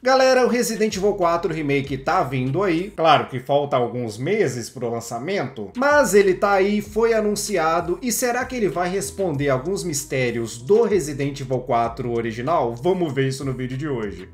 Galera, o Resident Evil 4 Remake tá vindo aí. Claro que falta alguns meses pro lançamento, mas ele tá aí, foi anunciado, e será que ele vai responder alguns mistérios do Resident Evil 4 original? Vamos ver isso no vídeo de hoje.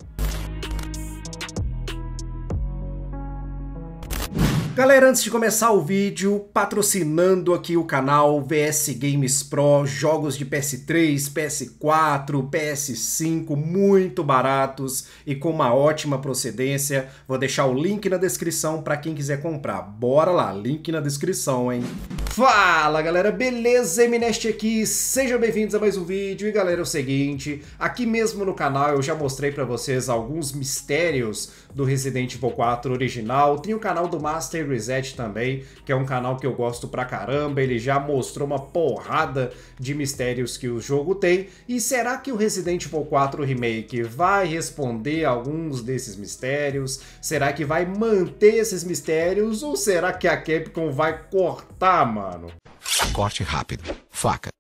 Galera, antes de começar o vídeo, patrocinando aqui o canal VS Games Pro, jogos de PS3, PS4, PS5, muito baratos e com uma ótima procedência. Vou deixar o link na descrição para quem quiser comprar. Bora lá, link na descrição, hein? Fala, galera, beleza? Mnest aqui, sejam bem-vindos a mais um vídeo. E galera, é o seguinte, aqui mesmo no canal eu já mostrei para vocês alguns mistérios do Resident Evil 4 original. Tem o canal do Master Reset também, que é um canal que eu gosto pra caramba. Ele já mostrou uma porrada de mistérios que o jogo tem. E será que o Resident Evil 4 Remake vai responder alguns desses mistérios? Será que vai manter esses mistérios? Ou será que a Capcom vai cortar, mano? Corte rápido. Faca.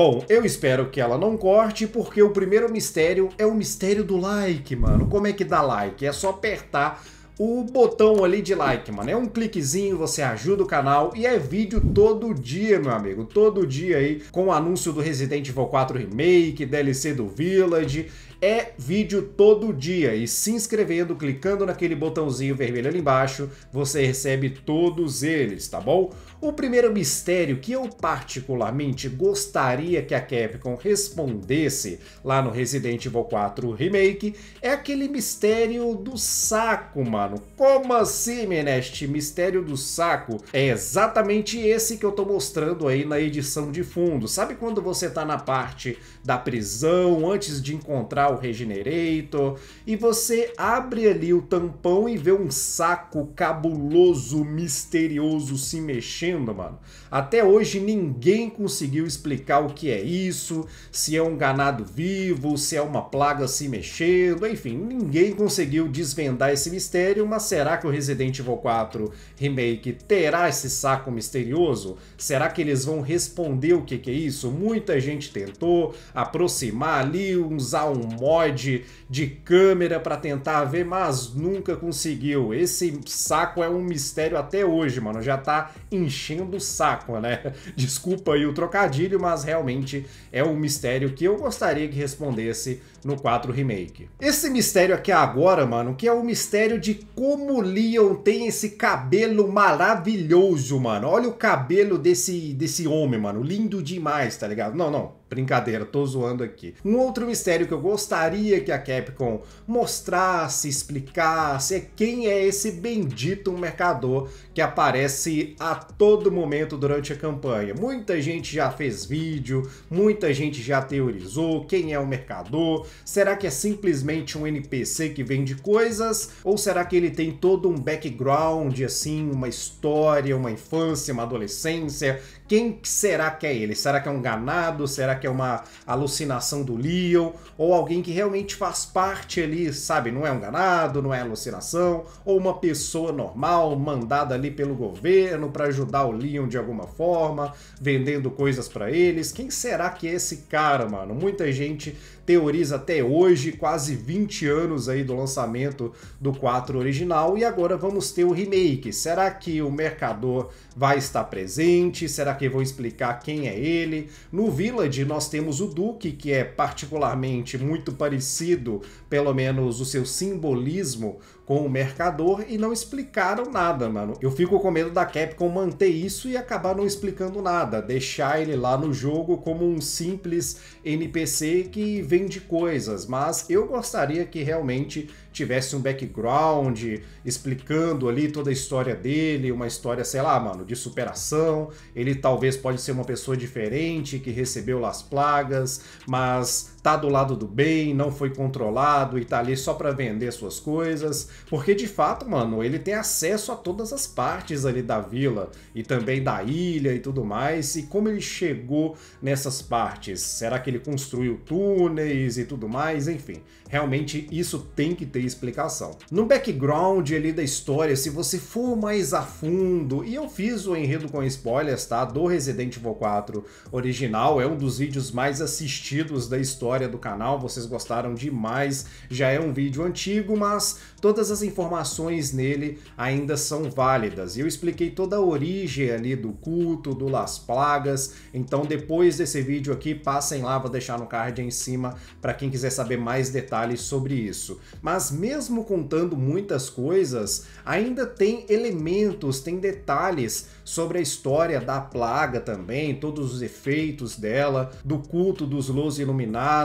Bom, eu espero que ela não corte, porque o primeiro mistério é o mistério do like, mano. Como é que dá like? É só apertar o botão ali de like, mano. É um cliquezinho, você ajuda o canal e é vídeo todo dia, meu amigo. Todo dia aí com o anúncio do Resident Evil 4 Remake, DLC do Village é vídeo todo dia e se inscrevendo, clicando naquele botãozinho vermelho ali embaixo, você recebe todos eles, tá bom? O primeiro mistério que eu particularmente gostaria que a Capcom respondesse lá no Resident Evil 4 Remake é aquele mistério do saco, mano. Como assim, Meneste? Mistério do saco? É exatamente esse que eu tô mostrando aí na edição de fundo. Sabe quando você tá na parte da prisão, antes de encontrar o Regenerator, e você abre ali o tampão e vê um saco cabuloso, misterioso se mexendo, mano. Até hoje ninguém conseguiu explicar o que é isso, se é um ganado vivo, se é uma plaga se mexendo, enfim, ninguém conseguiu desvendar esse mistério, mas será que o Resident Evil 4 Remake terá esse saco misterioso? Será que eles vão responder o que, que é isso? Muita gente tentou aproximar ali, usar um mod de câmera para tentar ver, mas nunca conseguiu. Esse saco é um mistério até hoje, mano. Já tá enchendo o saco, né? Desculpa aí o trocadilho, mas realmente é um mistério que eu gostaria que respondesse no 4 Remake. Esse mistério aqui agora, mano, que é o mistério de como Leon tem esse cabelo maravilhoso, mano. Olha o cabelo desse, desse homem, mano. Lindo demais, tá ligado? Não, não. Brincadeira, tô zoando aqui. Um outro mistério que eu gostaria que a Capcom mostrasse, explicasse é quem é esse bendito mercador que aparece a todo momento durante a campanha. Muita gente já fez vídeo, muita gente já teorizou quem é o mercador. Será que é simplesmente um NPC que vende coisas ou será que ele tem todo um background assim, uma história, uma infância, uma adolescência quem será que é ele? Será que é um ganado? Será que é uma alucinação do Leon? Ou alguém que realmente faz parte ali, sabe? Não é um ganado, não é alucinação, ou uma pessoa normal mandada ali pelo governo para ajudar o Leon de alguma forma, vendendo coisas para eles. Quem será que é esse cara, mano? Muita gente teoriza até hoje, quase 20 anos aí do lançamento do 4 original, e agora vamos ter o remake. Será que o mercador vai estar presente? Será que vão explicar quem é ele? No Village nós temos o Duque, que é particularmente muito parecido, pelo menos o seu simbolismo, com o mercador e não explicaram nada, mano. Eu fico com medo da Capcom manter isso e acabar não explicando nada, deixar ele lá no jogo como um simples NPC que vende coisas, mas eu gostaria que realmente tivesse um background explicando ali toda a história dele, uma história, sei lá, mano, de superação. Ele talvez pode ser uma pessoa diferente que recebeu las plagas, mas tá do lado do bem, não foi controlado e tá ali só para vender suas coisas, porque de fato, mano, ele tem acesso a todas as partes ali da vila e também da ilha e tudo mais. E como ele chegou nessas partes? Será que ele construiu túneis e tudo mais? Enfim, realmente isso tem que ter explicação. No background ali da história, se você for mais a fundo, e eu fiz o enredo com spoilers, tá? Do Resident Evil 4 original, é um dos vídeos mais assistidos da história história do canal, vocês gostaram demais. Já é um vídeo antigo, mas todas as informações nele ainda são válidas. Eu expliquei toda a origem ali do culto, do Las Plagas, então depois desse vídeo aqui, passem lá, vou deixar no card em cima para quem quiser saber mais detalhes sobre isso. Mas mesmo contando muitas coisas, ainda tem elementos, tem detalhes sobre a história da plaga também, todos os efeitos dela, do culto dos Los Iluminados,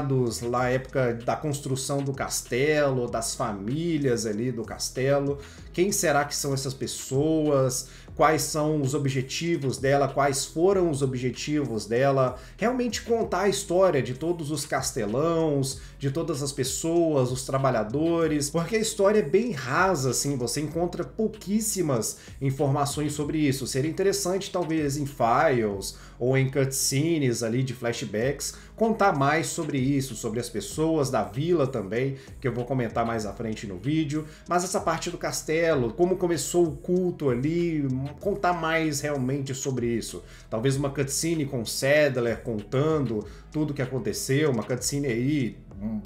lá na época da construção do castelo, das famílias ali do castelo. Quem será que são essas pessoas? quais são os objetivos dela, quais foram os objetivos dela, realmente contar a história de todos os castelãos, de todas as pessoas, os trabalhadores, porque a história é bem rasa, assim, você encontra pouquíssimas informações sobre isso. Seria interessante, talvez, em files ou em cutscenes ali de flashbacks, contar mais sobre isso, sobre as pessoas da vila também, que eu vou comentar mais à frente no vídeo, mas essa parte do castelo, como começou o culto ali, contar mais realmente sobre isso. Talvez uma cutscene com o Sadler contando tudo que aconteceu, uma cutscene aí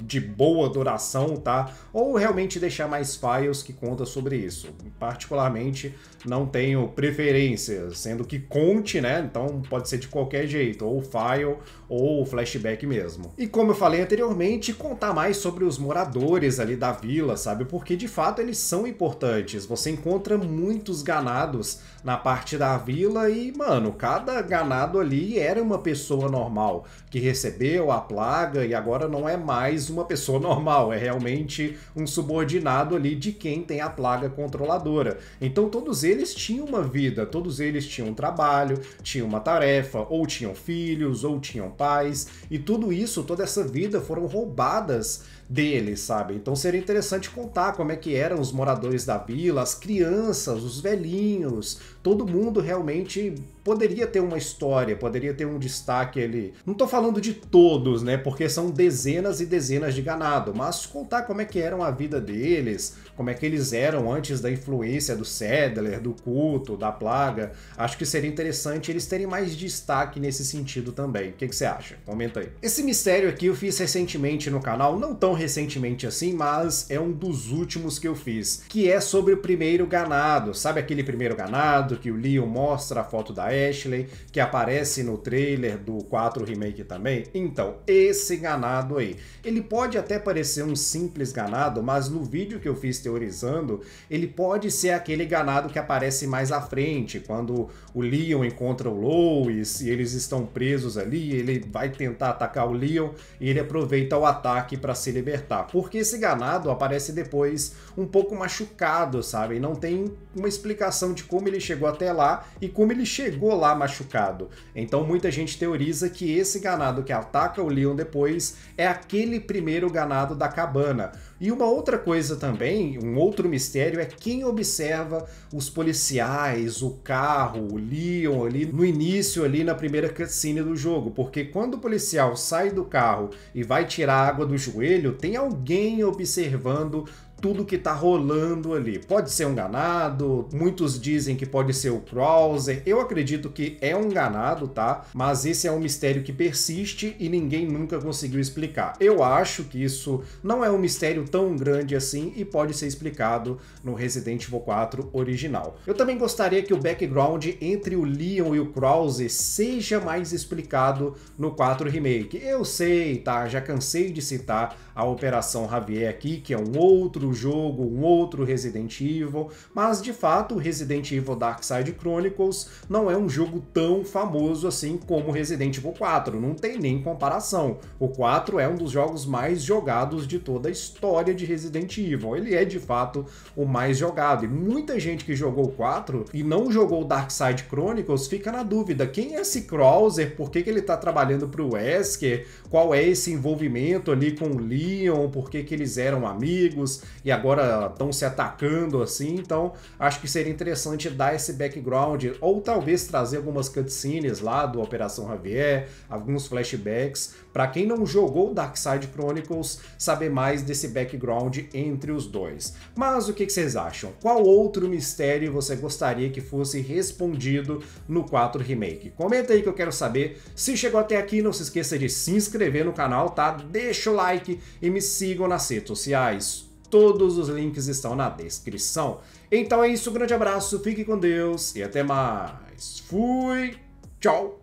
de boa duração, tá? Ou realmente deixar mais files que conta sobre isso. Particularmente, não tenho preferência, sendo que conte, né? Então pode ser de qualquer jeito, ou file ou flashback mesmo. E como eu falei anteriormente, contar mais sobre os moradores ali da vila, sabe? Porque de fato eles são importantes. Você encontra muitos ganados na parte da vila e, mano, cada ganado ali era uma pessoa normal que recebeu a plaga e agora não é mais mais uma pessoa normal, é realmente um subordinado ali de quem tem a plaga controladora. Então todos eles tinham uma vida, todos eles tinham um trabalho, tinham uma tarefa, ou tinham filhos, ou tinham pais, e tudo isso, toda essa vida foram roubadas deles, sabe? Então seria interessante contar como é que eram os moradores da vila, as crianças, os velhinhos, todo mundo realmente poderia ter uma história, poderia ter um destaque ali. Não tô falando de todos, né? Porque são dezenas e dezenas de ganado, mas contar como é que eram a vida deles, como é que eles eram antes da influência do Sedler, do culto, da plaga. Acho que seria interessante eles terem mais destaque nesse sentido também. O que, você acha? Comenta aí. Esse mistério aqui eu fiz recentemente no canal, não tão recentemente assim, mas é um dos últimos que eu fiz, que é sobre o primeiro ganado. Sabe aquele primeiro ganado que o Leon mostra a foto da Ashley, que aparece no trailer do 4 Remake também. Então, esse ganado aí. Ele pode até parecer um simples ganado, mas no vídeo que eu fiz teorizando, ele pode ser aquele ganado que aparece mais à frente, quando o Leon encontra o Lois e eles estão presos ali, ele vai tentar atacar o Leon e ele aproveita o ataque para se libertar. Porque esse ganado aparece depois um pouco machucado, sabe? E não tem uma explicação de como ele chegou até lá e como ele chegou chegou lá machucado. Então muita gente teoriza que esse ganado que ataca o Leon depois é aquele primeiro ganado da cabana. E uma outra coisa também, um outro mistério, é quem observa os policiais, o carro, o Leon ali no início, ali na primeira cutscene do jogo. Porque quando o policial sai do carro e vai tirar água do joelho, tem alguém observando tudo que tá rolando ali. Pode ser um ganado, muitos dizem que pode ser o Krauser. Eu acredito que é um ganado, tá? Mas esse é um mistério que persiste e ninguém nunca conseguiu explicar. Eu acho que isso não é um mistério tão grande assim e pode ser explicado no Resident Evil 4 original. Eu também gostaria que o background entre o Leon e o Krauser seja mais explicado no 4 Remake. Eu sei, tá? Já cansei de citar a Operação Javier aqui, que é um outro o jogo, um outro Resident Evil, mas de fato Resident Evil Dark Side Chronicles não é um jogo tão famoso assim como Resident Evil 4, não tem nem comparação. O 4 é um dos jogos mais jogados de toda a história de Resident Evil, ele é de fato o mais jogado, e muita gente que jogou o 4 e não jogou Dark Side Chronicles fica na dúvida, quem é esse Krauser, por que, que ele tá trabalhando pro Wesker, qual é esse envolvimento ali com o Leon, por que, que eles eram amigos, e agora estão se atacando assim. Então, acho que seria interessante dar esse background, ou talvez trazer algumas cutscenes lá do Operação Javier, alguns flashbacks, para quem não jogou Dark Side Chronicles, saber mais desse background entre os dois. Mas o que, que vocês acham? Qual outro mistério você gostaria que fosse respondido no 4 Remake? Comenta aí que eu quero saber. Se chegou até aqui, não se esqueça de se inscrever no canal, tá? Deixa o like e me sigam nas redes sociais Todos os links estão na descrição. Então é isso, um grande abraço, fique com Deus e até mais. Fui, tchau!